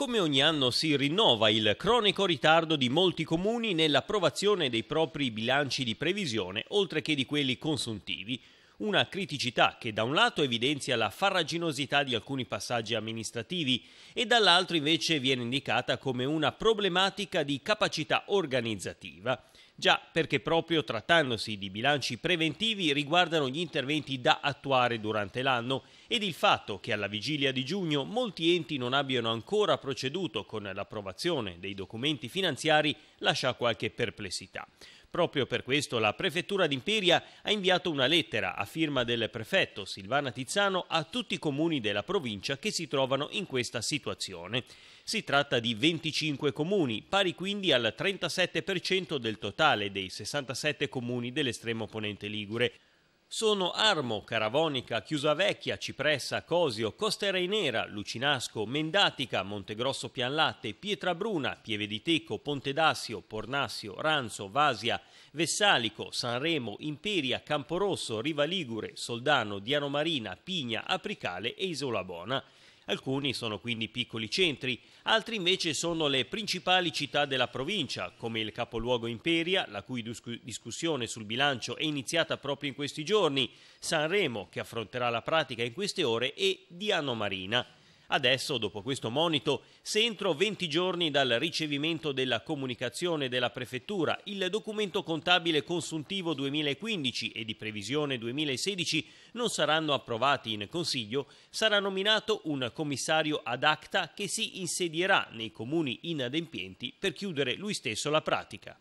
Come ogni anno si rinnova il cronico ritardo di molti comuni nell'approvazione dei propri bilanci di previsione, oltre che di quelli consuntivi, una criticità che da un lato evidenzia la farraginosità di alcuni passaggi amministrativi e dall'altro invece viene indicata come una problematica di capacità organizzativa Già perché proprio trattandosi di bilanci preventivi riguardano gli interventi da attuare durante l'anno ed il fatto che alla vigilia di giugno molti enti non abbiano ancora proceduto con l'approvazione dei documenti finanziari lascia qualche perplessità. Proprio per questo la prefettura d'Imperia ha inviato una lettera a firma del prefetto Silvana Tizzano a tutti i comuni della provincia che si trovano in questa situazione. Si tratta di 25 comuni, pari quindi al 37% del totale dei 67 comuni dell'estremo ponente Ligure sono Armo, Caravonica, Chiusavecchia, Cipressa, Cosio, Costa Costereinera, Lucinasco, Mendatica, Montegrosso Pianlatte, Pietra Bruna, Pieve di Teco, Ponte d'Assio, Pornassio, Ranzo, Vasia, Vessalico, Sanremo, Imperia, Camporosso, Riva Ligure, Soldano, Diano Marina, Pigna, Apricale e Isola Bona. Alcuni sono quindi piccoli centri, altri invece sono le principali città della provincia, come il capoluogo Imperia, la cui discussione sul bilancio è iniziata proprio in questi giorni, Sanremo, che affronterà la pratica in queste ore, e Diano Marina. Adesso, dopo questo monito, se entro 20 giorni dal ricevimento della comunicazione della Prefettura il documento contabile consuntivo 2015 e di previsione 2016 non saranno approvati in Consiglio, sarà nominato un commissario ad acta che si insedierà nei comuni inadempienti per chiudere lui stesso la pratica.